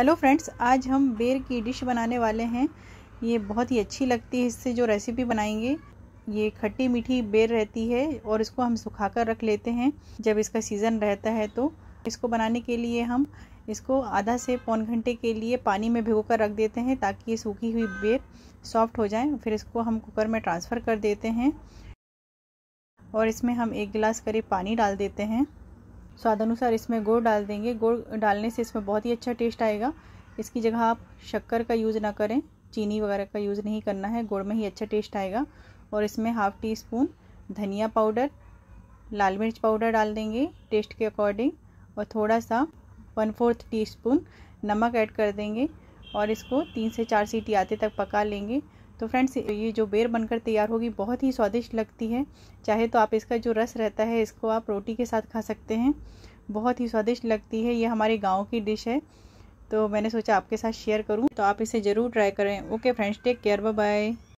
hello friends आज हम बेर की डिश बनाने वाले हैं ये बहुत ही अच्छी लगती है इससे जो रेसिपी बनाएंगे ये खट्टी मीठी बेर रहती है और इसको हम सुखा कर रख लेते हैं जब इसका सीज़न रहता है तो इसको बनाने के लिए हम इसको आधा से पौन घंटे के लिए पानी में भिगो कर रख देते हैं ताकि ये सूखी हुई बेर सॉफ्ट हो जाए फिर इसको हम कुकर में ट्रांसफ़र कर देते हैं और इसमें हम एक गिलास करीब पानी डाल देते हैं स्वाद अनुसार इसमें गुड़ डाल देंगे गुड़ डालने से इसमें बहुत ही अच्छा टेस्ट आएगा इसकी जगह आप शक्कर का यूज़ ना करें चीनी वगैरह का यूज़ नहीं करना है गुड़ में ही अच्छा टेस्ट आएगा और इसमें हाफ़ टी स्पून धनिया पाउडर लाल मिर्च पाउडर डाल देंगे टेस्ट के अकॉर्डिंग और थोड़ा सा वन फोर्थ टी स्पून नमक ऐड कर देंगे और इसको तीन से चार सीटी आते तक पका लेंगे तो फ्रेंड्स ये जो बेर बनकर तैयार होगी बहुत ही स्वादिष्ट लगती है चाहे तो आप इसका जो रस रहता है इसको आप रोटी के साथ खा सकते हैं बहुत ही स्वादिष्ट लगती है ये हमारे गाँव की डिश है तो मैंने सोचा आपके साथ शेयर करूँ तो आप इसे ज़रूर ट्राई करें okay friends take care bye